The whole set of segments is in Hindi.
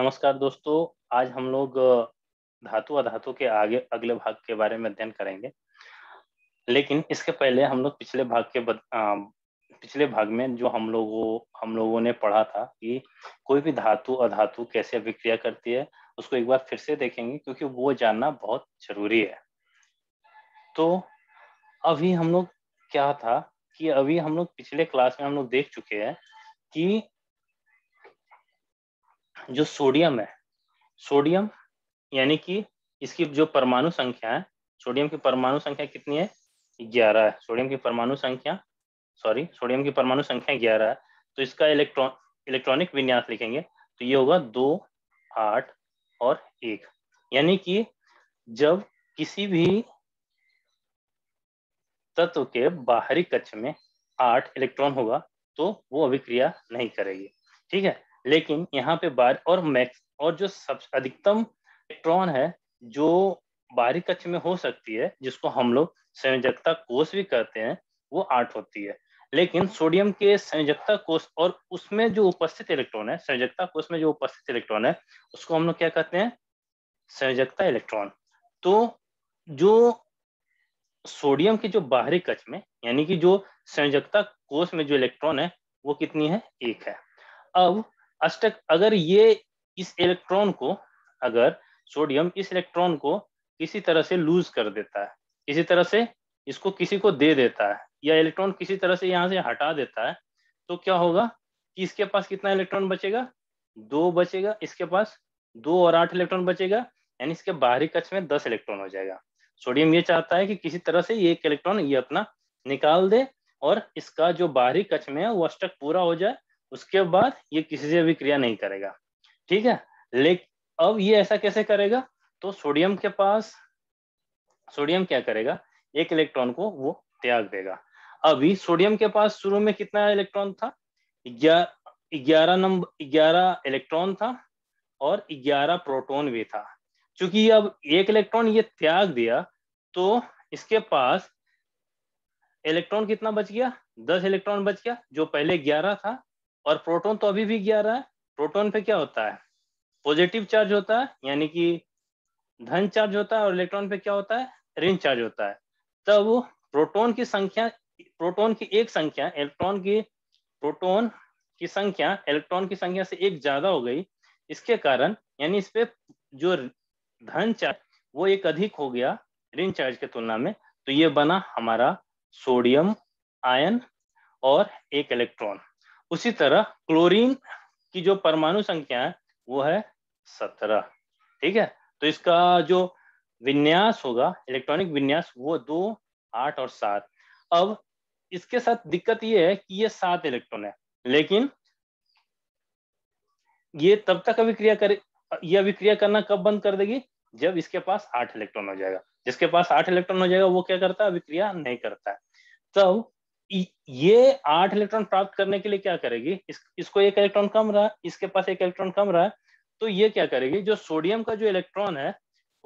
नमस्कार दोस्तों आज हम लोग धातु अधातु के आगे अगले भाग के बारे में अध्ययन करेंगे लेकिन इसके पहले हम लोग पिछले भाग के बद, आ, पिछले भाग में जो हम लोगों हम लोगों ने पढ़ा था कि कोई भी धातु अधातु कैसे अभिक्रिया करती है उसको एक बार फिर से देखेंगे क्योंकि वो जानना बहुत जरूरी है तो अभी हम लोग क्या था कि अभी हम लोग पिछले क्लास में हम लोग देख चुके हैं कि जो सोडियम है सोडियम यानी कि इसकी जो परमाणु संख्या है सोडियम की परमाणु संख्या कितनी है ग्यारह है सोडियम की परमाणु संख्या सॉरी सोडियम की परमाणु संख्या ग्यारह है तो इसका इलेक्ट्रॉन इलेक्ट्रॉनिक विन्यास लिखेंगे तो ये होगा दो आठ और एक यानी कि जब किसी भी तत्व के बाहरी कक्ष में आठ इलेक्ट्रॉन होगा तो वो अभिक्रिया नहीं करेगी ठीक है लेकिन यहाँ पे बार और मैक्स और जो सबसे अधिकतम इलेक्ट्रॉन है जो बाहरी कक्ष में हो सकती है जिसको हम लोग संयोजकता कोष भी कहते हैं वो आठ होती है लेकिन सोडियम के संयोजकता कोष और उसमें जो उपस्थित इलेक्ट्रॉन है संयोजकता कोष में जो उपस्थित इलेक्ट्रॉन है उसको हम लोग क्या कहते हैं संयोजकता इलेक्ट्रॉन तो जो सोडियम के जो बाहरी कक्ष में यानी कि जो संयोजकता कोष में जो इलेक्ट्रॉन है वो कितनी है एक है अब अष्टक अगर ये इस इलेक्ट्रॉन को अगर सोडियम इस इलेक्ट्रॉन को किसी तरह से लूज कर देता है किसी तरह से इसको किसी को दे देता है या इलेक्ट्रॉन किसी तरह से यहाँ से हटा देता है तो क्या होगा कि इसके पास कितना इलेक्ट्रॉन बचेगा दो बचेगा इसके पास दो और आठ इलेक्ट्रॉन बचेगा यानी इसके बाहरी कक्ष में दस इलेक्ट्रॉन हो जाएगा सोडियम ये चाहता है कि किसी तरह से ये एक इलेक्ट्रॉन ये अपना निकाल दे और इसका जो बाहरी कक्ष में है वो अष्टक पूरा हो जाए उसके बाद ये किसी से भी क्रिया नहीं करेगा ठीक है लेकिन अब ये ऐसा कैसे करेगा तो सोडियम के पास सोडियम क्या करेगा एक इलेक्ट्रॉन को वो त्याग देगा अभी सोडियम के पास शुरू में कितना इलेक्ट्रॉन था ग्यारह नंबर ग्यारह इलेक्ट्रॉन था और ग्यारह प्रोटॉन भी था क्योंकि अब एक इलेक्ट्रॉन ये त्याग दिया तो इसके पास इलेक्ट्रॉन कितना बच गया दस इलेक्ट्रॉन बच गया जो पहले ग्यारह था और प्रोटॉन तो अभी भी ग्यारह है प्रोटोन पे क्या होता है पॉजिटिव चार्ज होता है यानी कि धन चार्ज होता है और इलेक्ट्रॉन पे क्या होता है ऋण चार्ज होता है तब प्रोटोन की संख्या प्रोटोन की एक संख्या इलेक्ट्रॉन की प्रोटोन की संख्या इलेक्ट्रॉन की संख्या से एक ज्यादा हो गई इसके कारण यानी इस पे जो धन चार्ज वो एक अधिक हो गया ऋण चार्ज की तुलना में तो ये बना हमारा सोडियम आयन और एक इलेक्ट्रॉन उसी तरह क्लोरीन की जो परमाणु संख्या है वो है सत्रह ठीक है तो इसका जो विन्यास होगा इलेक्ट्रॉनिक विन्यास वो दो आठ और सात अब इसके साथ दिक्कत ये है कि ये सात इलेक्ट्रॉन है लेकिन ये तब तक अभिक्रिया करे ये अभिक्रिया करना कब बंद कर देगी जब इसके पास आठ इलेक्ट्रॉन हो जाएगा जिसके पास आठ इलेक्ट्रॉन हो जाएगा वो क्या करता है अभिक्रिया नहीं करता है तब ये आठ इलेक्ट्रॉन प्राप्त करने के लिए क्या करेगी इस, इसको एक इलेक्ट्रॉन कम रहा इसके पास एक इलेक्ट्रॉन कम रहा तो ये क्या करेगी जो सोडियम का जो इलेक्ट्रॉन है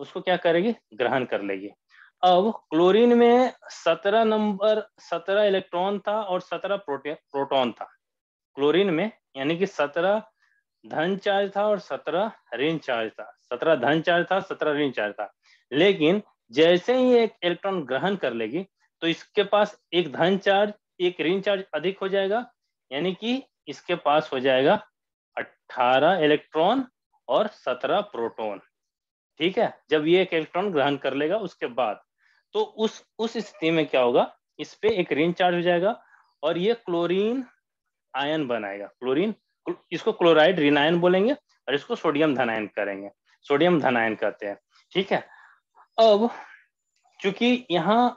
उसको क्या करेगी ग्रहण कर लेगी अब क्लोरीन में सत्रह नंबर सत्रह इलेक्ट्रॉन था और सत्रह प्रोटॉन था क्लोरीन में यानी कि सत्रह धन चार्ज था और सत्रह ऋण चार्ज था सत्रह धन चार्ज था सत्रह ऋण चार्ज था लेकिन जैसे ही एक इलेक्ट्रॉन ग्रहण कर लेगी तो इसके पास एक धन चार्ज एक ऋण चार्ज अधिक हो जाएगा यानी कि इसके पास हो जाएगा 18 इलेक्ट्रॉन और 17 प्रोटॉन ठीक है जब ये एक इलेक्ट्रॉन ग्रहण कर लेगा उसके बाद तो उस उस स्थिति में क्या होगा इस पे एक ऋण चार्ज हो जाएगा और ये क्लोरीन आयन बनाएगा क्लोरीन इसको क्लोराइड आयन बोलेंगे और इसको सोडियम धनायन करेंगे सोडियम धनायन कहते हैं ठीक है अब चूंकि यहाँ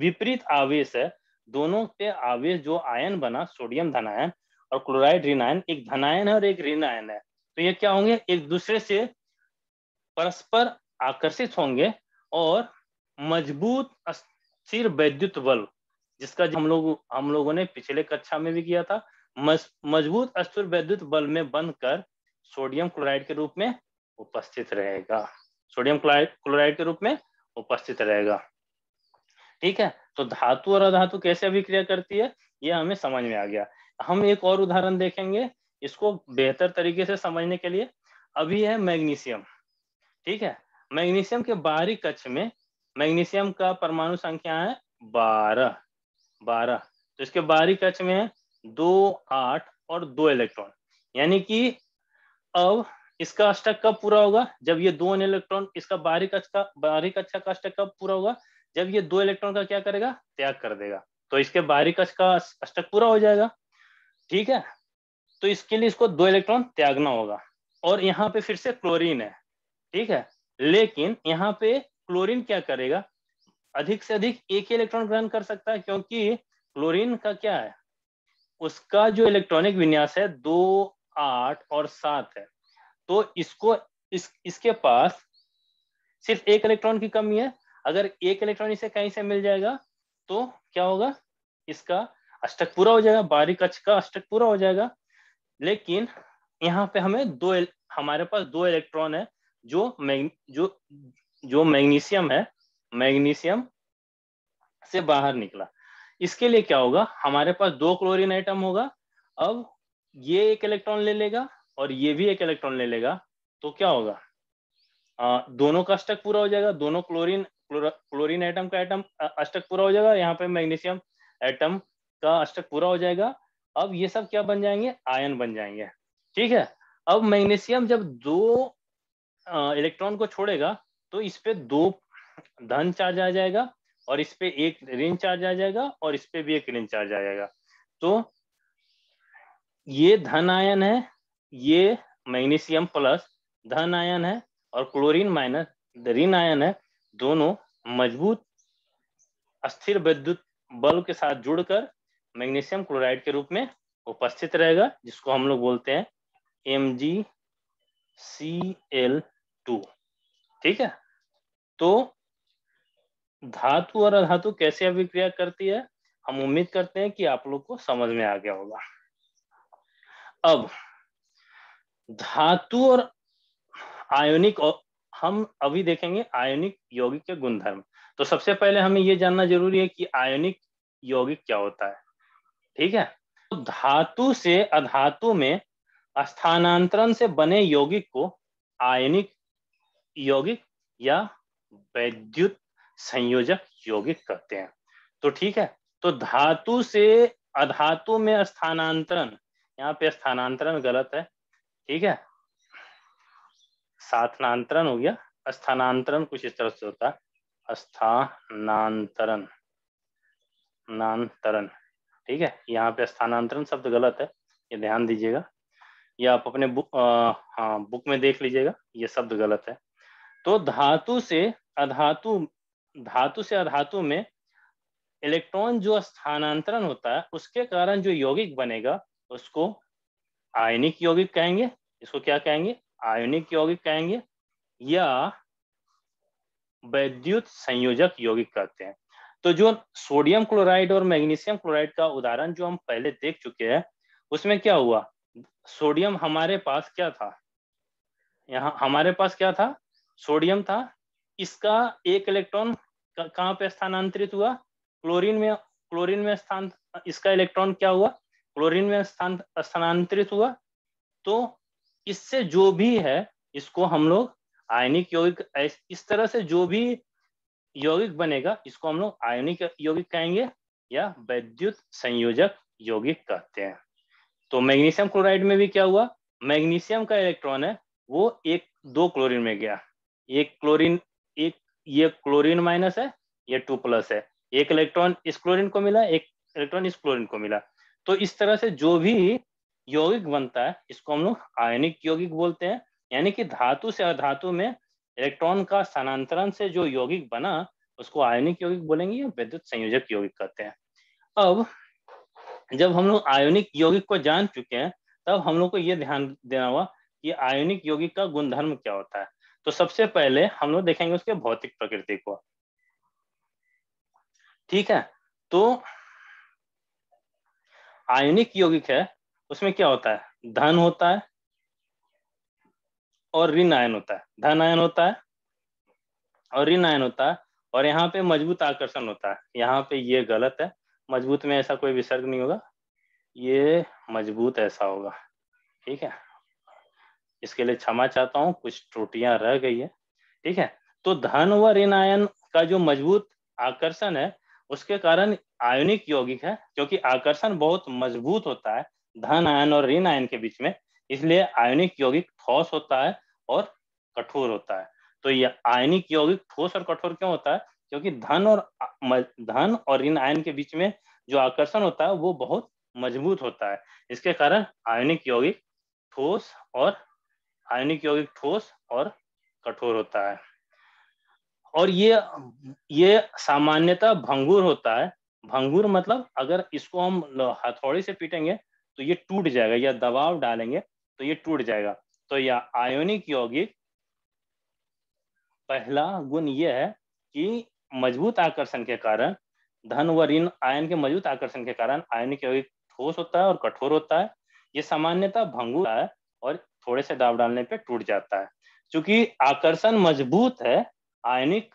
विपरीत आवेश है दोनों के आवेश जो आयन बना सोडियम धनायन और क्लोराइड ऋणायन एक धनायन है और एक ऋणायन है तो ये क्या होंगे एक दूसरे से परस्पर आकर्षित होंगे और मजबूत स्थिर वैद्युत बल जिसका हम लोग हम लोगों ने पिछले कक्षा में भी किया था मज, मजबूत अस्थिर वैद्युत बल में बनकर सोडियम क्लोराइड के रूप में उपस्थित रहेगा सोडियम क्लोराइड के रूप में उपस्थित रहेगा ठीक है तो धातु और अधातु कैसे अभिक्रिया करती है ये हमें समझ में आ गया हम एक और उदाहरण देखेंगे इसको बेहतर तरीके से समझने के लिए अभी है मैग्नीशियम ठीक है मैग्नीशियम के बाहरी कक्ष में मैग्नीशियम का परमाणु संख्या है बारह बारह तो इसके बाहरी कक्ष में है दो आठ और दो इलेक्ट्रॉन यानी कि अब इसका अष्टक कब पूरा होगा जब ये दो इलेक्ट्रॉन इसका बाहरी कक्ष का बाहरी कक्षा का अष्टक कब पूरा होगा जब ये दो इलेक्ट्रॉन का क्या करेगा त्याग कर देगा तो इसके बाहरी कक्ष का अष्टक पूरा हो जाएगा ठीक है तो इसके लिए इसको दो इलेक्ट्रॉन त्यागना होगा और यहाँ पे फिर से क्लोरीन है ठीक है लेकिन यहाँ पे क्लोरीन क्या करेगा अधिक से अधिक एक ही इलेक्ट्रॉन ग्रहण कर सकता है क्योंकि क्लोरीन का क्या है उसका जो इलेक्ट्रॉनिक विन्यास है दो आठ और सात है तो इसको इस इसके पास सिर्फ एक इलेक्ट्रॉन की कमी है अगर एक इलेक्ट्रॉन इसे कहीं से मिल जाएगा तो क्या होगा इसका अष्टक पूरा हो जाएगा बारीक अक्ष का अष्टक पूरा हो जाएगा लेकिन यहाँ पे हमें दो हमारे पास दो इलेक्ट्रॉन है जो मैग जो जो मैग्नीशियम है मैग्नीशियम से बाहर निकला इसके लिए क्या होगा हमारे पास दो क्लोरीन आइटम होगा अब ये एक इलेक्ट्रॉन ले लेगा और ये भी एक इलेक्ट्रॉन ले लेगा तो क्या होगा आ, दोनों का स्टक पूरा हो जाएगा दोनों क्लोरीन क्लोरीन एटम का एटम अष्टक पूरा हो जाएगा यहाँ पे मैग्नीशियम एटम का अष्टक पूरा हो जाएगा अब ये सब क्या बन जाएंगे आयन बन जाएंगे ठीक है अब मैग्नीशियम जब दो इलेक्ट्रॉन को छोड़ेगा तो इस पे दो धन चार्ज आ जाएगा और इस पे एक ऋण चार्ज आ जाएगा और इस पे भी एक ऋण चार्ज आ जाएगा तो ये धन आयन है ये मैग्नीशियम प्लस धन आयन है और क्लोरीन माइनस ऋण आयन है दोनों मजबूत अस्थिर विद्युत बल के साथ जुड़कर मैग्नीशियम क्लोराइड के रूप में उपस्थित रहेगा जिसको हम लोग बोलते हैं M G C L two ठीक है तो धातु और अधातु कैसे अभिक्रिया करती है हम उम्मीद करते हैं कि आप लोग को समझ में आ गया होगा अब धातु और आयोनिक हम अभी देखेंगे आयोनिक यौगिक के गुणधर्म तो सबसे पहले हमें यह जानना जरूरी है कि आयोनिक यौगिक क्या होता है ठीक है तो धातु से अधातु में स्थानांतरण से बने यौगिक को आयनिक यौगिक या वैद्युत संयोजक यौगिक कहते हैं तो ठीक है तो धातु से अधातु में स्थानांतरण यहाँ पे स्थानांतरण गलत है ठीक है साधनांतरण हो गया स्थानांतरण कुछ इस तरह से होता है स्थानांतरण नांतरण ठीक है यहाँ पे स्थानांतरण शब्द गलत है ये ध्यान दीजिएगा या आप अपने बुक आ, हाँ बुक में देख लीजिएगा ये शब्द गलत है तो धातु से अधातु धातु से अधातु में इलेक्ट्रॉन जो स्थानांतरण होता है उसके कारण जो यौगिक बनेगा उसको आयनिक यौगिक कहेंगे इसको क्या कहेंगे आयोनिक यौगिक कहेंगे या वैद्युत संयोजक यौगिक कहते हैं तो जो सोडियम क्लोराइड और मैग्नीशियम क्लोराइड का उदाहरण जो हम पहले देख चुके हैं उसमें क्या हुआ सोडियम हमारे पास क्या था यहाँ हमारे पास क्या था सोडियम था इसका एक इलेक्ट्रॉन कहाँ पे स्थानांतरित हुआ क्लोरीन में क्लोरीन में स्थान इसका इलेक्ट्रॉन क्या हुआ क्लोरीन में स्थान स्थानांतरित हुआ तो इससे जो भी है इसको हम लोग आयनिक यौगिक इस तरह से जो भी यौगिक बनेगा इसको हम लोग आयनिक यौगिक कहेंगे या वैद्युत संयोजक यौगिक कहते हैं तो मैग्नीशियम क्लोराइड में भी क्या हुआ मैग्नीशियम का इलेक्ट्रॉन है वो एक दो क्लोरीन में गया एक क्लोरीन एक ये क्लोरीन माइनस है ये टू प्लस है एक इलेक्ट्रॉन इस क्लोरीन को मिला एक इलेक्ट्रॉन इस क्लोरीन को मिला तो इस तरह से जो भी यौगिक बनता है इसको हम लोग आयनिक यौगिक बोलते हैं यानी कि धातु से अधातु में इलेक्ट्रॉन का स्थानांतरण से जो यौगिक बना उसको आयनिक यौगिक बोलेंगे या विद्युत संयोजक यौगिक कहते हैं अब जब हम लोग आयोनिक यौगिक को जान चुके हैं तब हम लोग को ये ध्यान देना हुआ कि आयोनिक यौगिक का गुणधर्म क्या होता है तो सबसे पहले हम लोग देखेंगे उसके भौतिक प्रकृति को ठीक है तो आयोनिक यौगिक है उसमें क्या होता है धन होता है और ऋण आयन होता है धन आयन होता है और ऋण आयन होता है और यहाँ पे मजबूत आकर्षण होता है यहाँ पे ये गलत है मजबूत में ऐसा कोई विसर्ग नहीं होगा ये मजबूत ऐसा होगा ठीक है इसके लिए क्षमा चाहता हूँ कुछ त्रुटियां रह गई है ठीक है तो धन व ऋण आयन का जो मजबूत आकर्षण है उसके कारण आयोनिक यौगिक है क्योंकि आकर्षण बहुत मजबूत होता है धन आयन और ऋण आयन के बीच में इसलिए आयनिक यौगिक ठोस होता है और कठोर होता है तो ये आयनिक यौगिक ठोस और कठोर क्यों होता है क्योंकि धन और धन और ऋण आयन के बीच में जो आकर्षण होता है वो बहुत मजबूत होता है इसके कारण आयनिक यौगिक ठोस और आयनिक यौगिक ठोस और कठोर होता है और ये ये सामान्यतः भंगुर होता है भंगुर मतलब अगर इसको हम हथौड़ी से पीटेंगे तो ये टूट जाएगा या दबाव डालेंगे तो ये टूट जाएगा तो या आयोनिक यौगिक पहला गुण यह है कि मजबूत आकर्षण के कारण धन व ऋण आयन के मजबूत आकर्षण के कारण आयोनिक यौगिक ठोस होता है और कठोर होता है ये सामान्यतः भंगुर है और थोड़े से दाब डालने पर टूट जाता है चूंकि आकर्षण मजबूत है आयनिक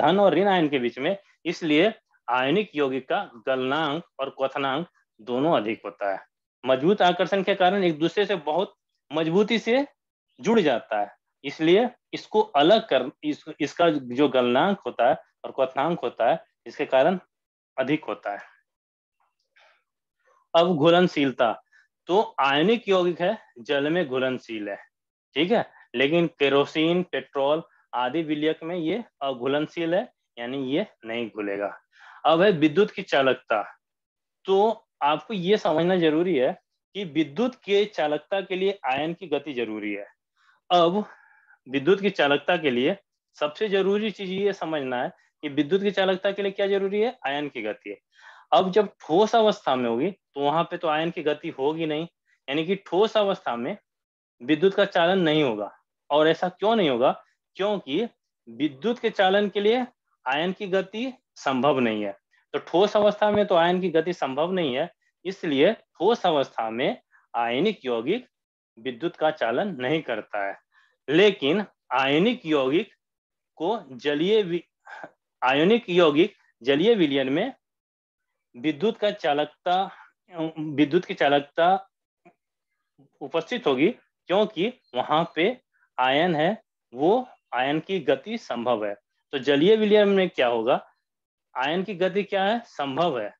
धन और ऋण आयन के बीच में इसलिए आयनिक यौगिक का गलनांक और क्वनांक दोनों अधिक होता है मजबूत आकर्षण के कारण एक दूसरे से बहुत मजबूती से जुड़ जाता है इसलिए इसको अलग कर इस, इसका जो गलनांक होता है और क्वनांक होता है इसके कारण अधिक होता है अब घुलनशीलता तो आयनिक यौगिक है जल में घुलनशील है ठीक है लेकिन केरोसिन पेट्रोल आदि विलयक में ये अघुलनशील है यानी ये नहीं घुलेगा अब है विद्युत की चालकता तो आपको ये समझना जरूरी है कि विद्युत के चालकता के लिए आयन की गति जरूरी है अब विद्युत की चालकता के लिए सबसे जरूरी चीज ये समझना है कि विद्युत की चालकता के लिए क्या जरूरी है आयन की गति है अब जब ठोस अवस्था में होगी तो वहां पे तो आयन की गति होगी नहीं यानी कि ठोस अवस्था में विद्युत का चालन नहीं होगा और ऐसा क्यों नहीं होगा क्योंकि विद्युत के चालन के लिए आयन की गति संभव नहीं है तो ठोस अवस्था में तो आयन की गति संभव नहीं है इसलिए ठोस अवस्था में आयनिक यौगिक विद्युत का चालन नहीं करता है लेकिन आयनिक यौगिक को जलीय आयनिक यौगिक जलीय विलियन में विद्युत का चालकता विद्युत की चालकता उपस्थित होगी क्योंकि वहां पे आयन है वो आयन की गति संभव है तो जलीय विलियन में क्या होगा आयन की गति क्या है संभव है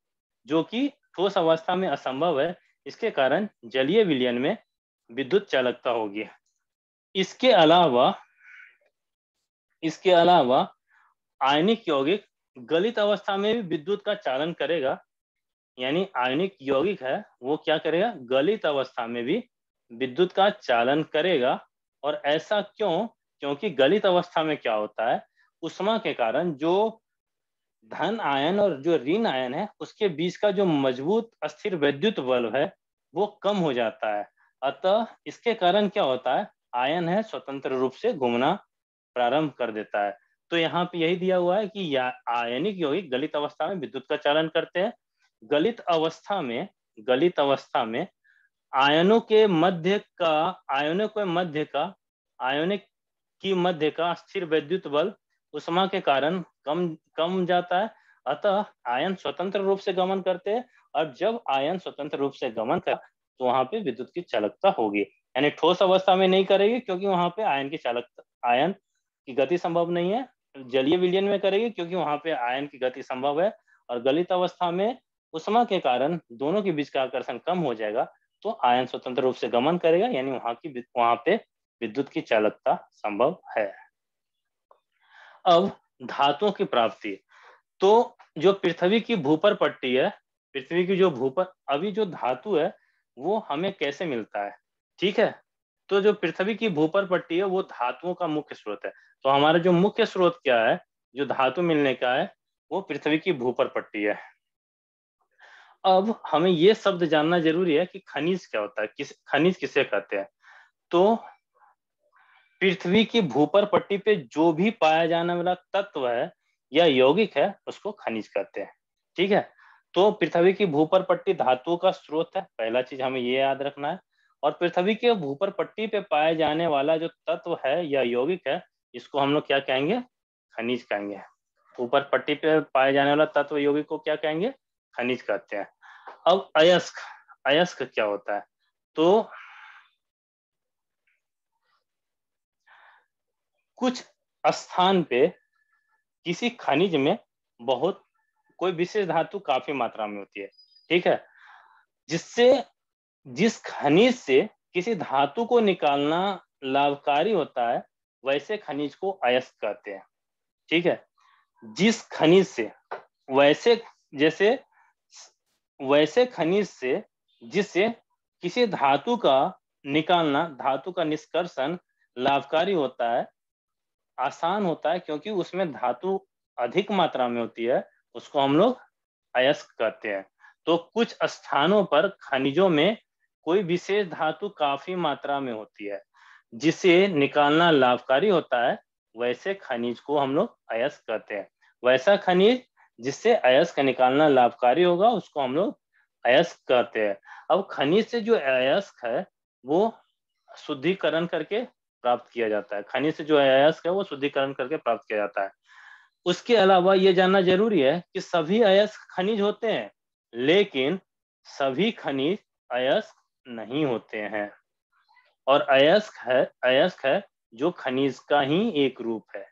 जो कि ठोस अवस्था में असंभव है इसके कारण जलीय विलयन में विद्युत चालकता होगी इसके अलावा इसके अलावा आयनिक यौगिक गलित अवस्था में भी विद्युत का चालन करेगा यानी आयनिक यौगिक है वो क्या करेगा गलित अवस्था में भी विद्युत का चालन करेगा और ऐसा क्यों क्योंकि गलित अवस्था में क्या होता है उष्मा के कारण जो धन आयन और जो ऋण आयन है उसके बीच का जो मजबूत अस्थिर वैद्युत बल्ब है वो कम हो जाता है अतः इसके कारण क्या होता है आयन है स्वतंत्र रूप से घूमना प्रारंभ कर देता है तो यहाँ पे यही दिया हुआ है कि या आयनिक यौगिक गलित अवस्था में विद्युत का चालन करते हैं गलित अवस्था में गलित अवस्था में आयनों के मध्य का आयनों के मध्य का आयनिक की मध्य का स्थिर वैद्युत बल उष्मा के कारण कम कम जाता है अतः आयन स्वतंत्र रूप से गमन करते हैं और जब आयन स्वतंत्र रूप से गमन कर तो वहां पे विद्युत की चालकता होगी यानी ठोस अवस्था में नहीं करेगी क्योंकि वहां पे आयन की चालकता आयन की गति संभव नहीं है जलीय विलियन में करेगी क्योंकि वहां पे आयन की गति संभव है और गलित अवस्था में उष्मा के कारण दोनों के बीच का आकर्षण कम हो जाएगा तो आयन स्वतंत्र रूप से गमन करेगा यानी वहां की वहां पे विद्युत की चालकता संभव है अब धातुओं की प्राप्ति तो जो पृथ्वी की भूपर पट्टी है पृथ्वी की जो भूपर अभी जो धातु है वो हमें कैसे मिलता है ठीक है तो जो पृथ्वी की भूपर पट्टी है वो धातुओं का मुख्य स्रोत है तो हमारा जो मुख्य स्रोत क्या है जो धातु मिलने का है वो पृथ्वी की भूपर पट्टी है अब हमें ये शब्द जानना जरूरी है कि खनिज क्या होता है किस खनिज किसे कहते हैं तो पृथ्वी की भूपर पट्टी पे जो भी पाया जाने वाला तत्व है या यौगिक है उसको खनिज कहते हैं ठीक है तो पृथ्वी की भूपर पट्टी धातुओं का स्रोत है पहला चीज हमें ये याद रखना है और पृथ्वी के भूपर पट्टी पे पाए जाने वाला जो तत्व है या यौगिक है इसको हम लोग क्या कहेंगे खनिज कहेंगे ऊपर पट्टी पे पाए जाने वाला तत्व यौगिक को क्या कहेंगे खनिज कहते हैं अब अयस्क अयस्क क्या होता है तो कुछ स्थान पे किसी खनिज में बहुत कोई विशेष धातु काफी मात्रा में होती है ठीक है जिससे जिस खनिज से किसी धातु को निकालना लाभकारी होता है वैसे खनिज को अयस्क कहते हैं ठीक है जिस खनिज से वैसे जैसे वैसे खनिज से जिससे किसी धातु का निकालना धातु का निष्कर्षण लाभकारी होता है आसान होता है क्योंकि उसमें धातु अधिक मात्रा में होती है उसको हम लोग अयस्क कहते हैं तो कुछ स्थानों पर खनिजों में कोई विशेष धातु काफी मात्रा में होती है जिसे निकालना लाभकारी होता है वैसे खनिज को हम लोग अयस्क कहते हैं वैसा खनिज जिससे अयस्क निकालना लाभकारी होगा उसको हम लोग अयस्क कहते हैं अब खनिज से जो अयस्क है वो शुद्धिकरण करके प्राप्त किया जाता है खनिज से जो अयस्क है वो शुद्धिकरण करके प्राप्त किया जाता है उसके अलावा ये जानना जरूरी है कि सभी अयस्क खनिज होते हैं लेकिन सभी खनिज अयस्क नहीं होते हैं और अयस्क है अयस्क है जो खनिज का ही एक रूप है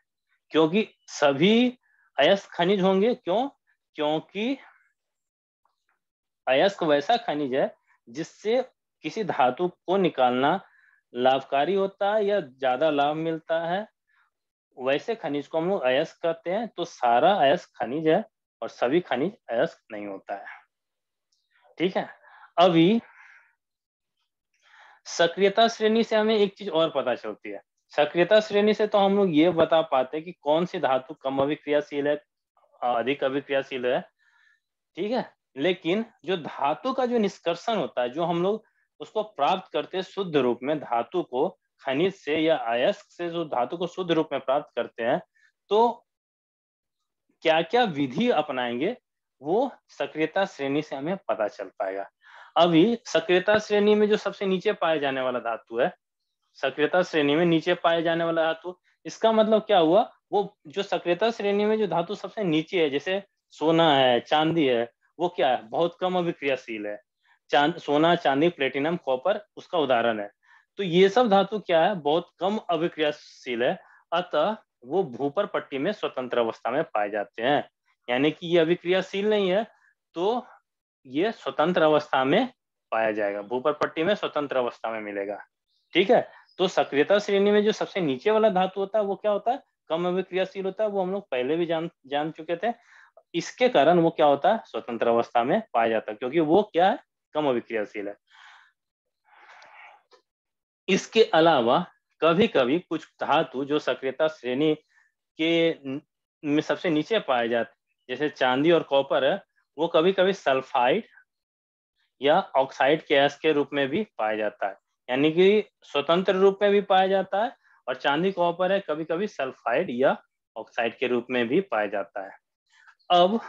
क्योंकि सभी अयस्क खनिज होंगे क्यों क्योंकि अयस्क वैसा खनिज है जिससे किसी धातु को निकालना लाभकारी होता है या ज्यादा लाभ मिलता है वैसे खनिज को हम लोग अयस्क कहते हैं तो सारा अयस्क खनिज है और सभी खनिज अयस्क नहीं होता है ठीक है अभी सक्रियता श्रेणी से हमें एक चीज और पता चलती है सक्रियता श्रेणी से तो हम लोग ये बता पाते हैं कि कौन सी धातु कम अभिक्रियाशील है अधिक अभिक्रियाशील है ठीक है लेकिन जो धातु का जो निष्कर्षण होता है जो हम लोग उसको प्राप्त करते शुद्ध रूप में धातु को खनिज से या अयस्क से जो धातु को शुद्ध रूप में प्राप्त करते हैं तो क्या क्या विधि अपनाएंगे वो सक्रियता श्रेणी से हमें पता चल पाएगा अभी सक्रियता श्रेणी में जो सबसे नीचे पाए जाने वाला धातु है सक्रियता श्रेणी में नीचे पाए जाने वाला धातु इसका मतलब क्या हुआ वो जो सक्रियता श्रेणी में जो धातु सबसे नीचे है जैसे सोना है चांदी है वो क्या है बहुत कम अभिक्रियाशील है चांद सोना चांदी प्लेटिनम कॉपर उसका उदाहरण है तो ये सब धातु क्या है बहुत कम अभिक्रियाशील है अतः वो भूपर पट्टी में स्वतंत्र अवस्था में पाए जाते हैं यानी कि ये अभिक्रियाशील नहीं है तो ये स्वतंत्र अवस्था में पाया जाएगा भूपर पट्टी में स्वतंत्र अवस्था में मिलेगा ठीक है तो सक्रियता श्रेणी में जो सबसे नीचे वाला धातु होता है वो क्या होता है कम अभिक्रियाशील होता है वो हम लोग पहले भी जान जान चुके थे इसके कारण वो क्या होता है स्वतंत्र अवस्था में पाया जाता है क्योंकि वो क्या है कम अभिक्रियाशील है इसके अलावा कभी कभी कुछ धातु जो सक्रियता श्रेणी के में सबसे नीचे पाए जाते जैसे चांदी और कॉपर है वो कभी कभी सल्फाइड या ऑक्साइड गैस के रूप में भी पाया जाता है यानी कि स्वतंत्र रूप में भी पाया जाता है और चांदी कॉपर है कभी कभी सल्फाइड या ऑक्साइड के रूप में भी पाया जाता है अब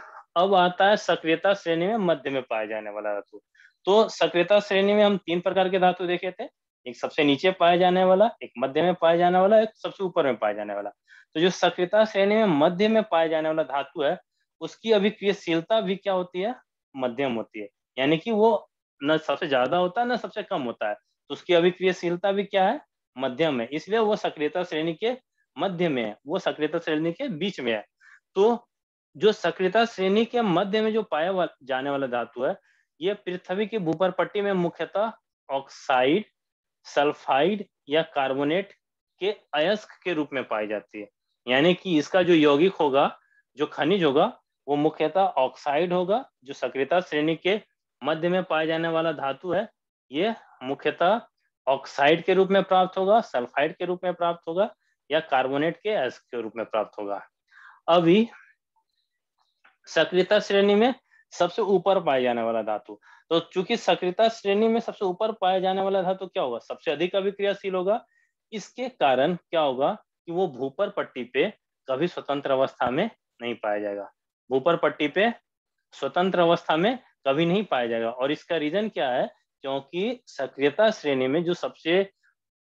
अब आता है सक्रियता श्रेणी में मध्य में पाया जाने वाला धातु तो सक्रियता श्रेणी में हम तीन प्रकार के धातु देखे थे एक सबसे नीचे पाया जाने वाला एक मध्य में पाया जाने वाला एक सबसे ऊपर में पाया जाने वाला तो जो सक्रियता श्रेणी में मध्य में पाया जाने वाला धातु है उसकी अभिक्रियशीलता भी क्या होती है मध्यम होती है यानी कि वो न सबसे ज्यादा होता है न सबसे कम होता है तो उसकी अभिक्रियशीलता भी क्या है मध्यम है इसलिए वो सक्रियता श्रेणी के मध्य में है वो सक्रियता श्रेणी के बीच में है तो जो सक्रियता श्रेणी के मध्य में जो पाया जाने वाला धातु है ये पृथ्वी की भूपर पट्टी में मुख्यतः ऑक्साइड सल्फाइड या कार्बोनेट के अयस्क के रूप में पाई जाती है यानी कि इसका जो यौगिक होगा जो खनिज होगा वो मुख्यतः ऑक्साइड होगा जो सक्रियता श्रेणी के मध्य में पाया जाने वाला धातु है ये मुख्यतः ऑक्साइड के रूप में प्राप्त होगा सल्फाइड के रूप में प्राप्त होगा या कार्बोनेट के अयस्क के रूप में प्राप्त होगा अभी सक्रियता श्रेणी में सबसे ऊपर पाया जाने वाला धातु तो चूंकि सक्रियता श्रेणी में सबसे ऊपर पाया जाने वाला धातु क्या होगा सबसे अधिक अभिक्रियाशील होगा इसके कारण क्या होगा कि वो भूपर पट्टी पे कभी स्वतंत्र अवस्था में नहीं पाया जाएगा भूपर पट्टी पे स्वतंत्र अवस्था में कभी नहीं पाया जाएगा और इसका रीजन क्या है क्योंकि सक्रियता श्रेणी में जो सबसे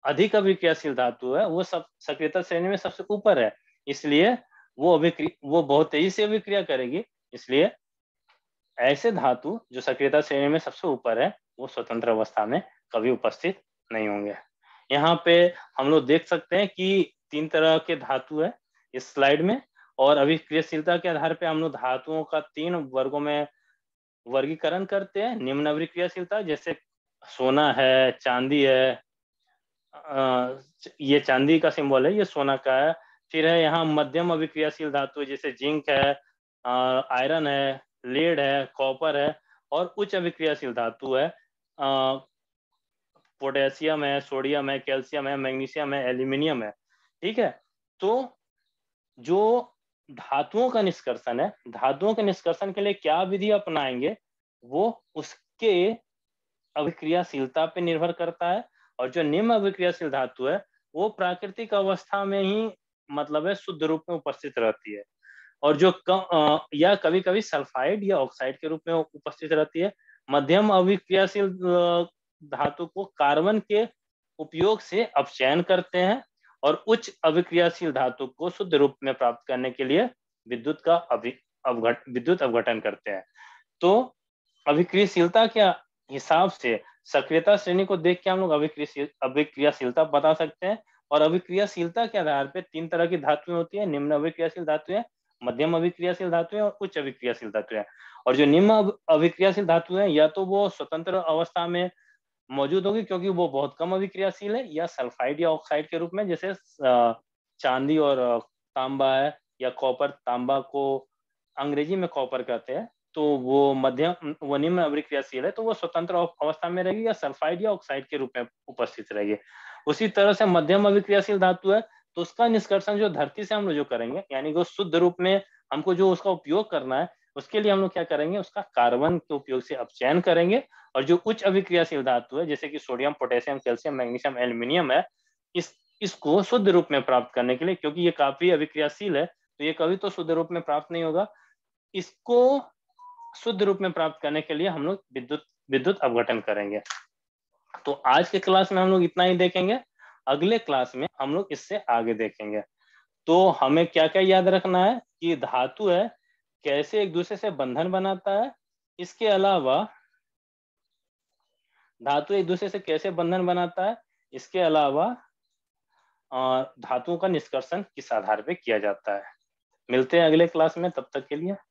अधिक अभिक्रियाशील धातु है वो सब सक्रियता श्रेणी में सबसे ऊपर है इसलिए वो अभिक्रिया वो बहुत तेजी से अभिक्रिया करेगी इसलिए ऐसे धातु जो सक्रियता श्रेणी में सबसे ऊपर है वो स्वतंत्र अवस्था में कभी उपस्थित नहीं होंगे यहाँ पे हम लोग देख सकते हैं कि तीन तरह के धातु है इस स्लाइड में और अभी क्रियाशीलता के आधार पे हम लोग धातुओं का तीन वर्गों में वर्गीकरण करते हैं निम्न क्रियाशीलता जैसे सोना है चांदी है ये चांदी का सिंबल है ये सोना का है फिर है यहाँ मध्यम अभिक्रियाशील धातु जैसे जिंक है आयरन है लेड है कॉपर है और उच्च अभिक्रियाशील धातु है पोटेशियम है सोडियम है कैल्शियम है मैग्नीशियम है एल्यूमिनियम है ठीक है तो जो धातुओं का निष्कर्षण है धातुओं के निष्कर्षण के लिए क्या विधि अपनाएंगे वो उसके अभिक्रियाशीलता पे निर्भर करता है और जो निम्न अभिक्रियाशील धातु है वो प्राकृतिक अवस्था में ही मतलब है शुद्ध रूप में उपस्थित रहती है और जो कम या कभी कभी सल्फाइड या ऑक्साइड के रूप में उपस्थित रहती है मध्यम अभिक्रियाशील धातु को कार्बन के उपयोग से अपचयन करते हैं और उच्च अभिक्रियाशील धातु को शुद्ध रूप में प्राप्त करने के लिए विद्युत का अभि अवघट विद्युत अवघटन करते हैं तो अभिक्रियशीलता के हिसाब से सक्रियता श्रेणी को देख के हम लोग अभिक्रियशील अभिक्रियाशीलता बता सकते हैं और अभिक्रियाशीलता के आधार पर तीन तरह की धातुएं होती है निम्न अभिक्रियाशील धातुएं मध्यम अभिक्रियाशील धातु है और उच्च अभिक्रियाशील धातु है और जो निम्न अभिक्रियाशील धातु है या तो वो स्वतंत्र अवस्था में मौजूद होगी क्योंकि वो बहुत कम अभिक्रियाशील है या सल्फाइड या ऑक्साइड के रूप में जैसे चांदी और तांबा है या कॉपर तांबा को अंग्रेजी में कॉपर कहते हैं तो वो मध्यम वो निम्न अभिक्रियाशील है तो वो स्वतंत्र अवस्था में रहेगी या सल्फाइड या ऑक्साइड के रूप में उपस्थित रहेगी उसी तरह से मध्यम अभिक्रियाशील धातु है तो उसका निष्कर्षण जो धरती से हम लोग जो करेंगे यानी कि शुद्ध रूप में हमको जो उसका उपयोग करना है उसके लिए हम लोग क्या करेंगे उसका कार्बन के उपयोग से अपचयन करेंगे और जो उच्च अभिक्रियाशील धातु है जैसे कि sodium potassium calcium magnesium aluminium है इस इसको शुद्ध रूप में प्राप्त करने के लिए क्योंकि ये काफी अभिक्रियाशील है तो ये कभी तो शुद्ध रूप में प्राप्त नहीं होगा इसको शुद्ध रूप में प्राप्त करने के लिए हम लोग विद्युत विद्युत अवघटन करेंगे तो आज के क्लास में हम लोग इतना ही देखेंगे अगले क्लास में हम लोग इससे आगे देखेंगे तो हमें क्या क्या याद रखना है कि धातु है कैसे एक दूसरे से बंधन बनाता है इसके अलावा धातु एक दूसरे से कैसे बंधन बनाता है इसके अलावा धातुओं का निष्कर्षण किस आधार पर किया जाता है मिलते हैं अगले क्लास में तब तक के लिए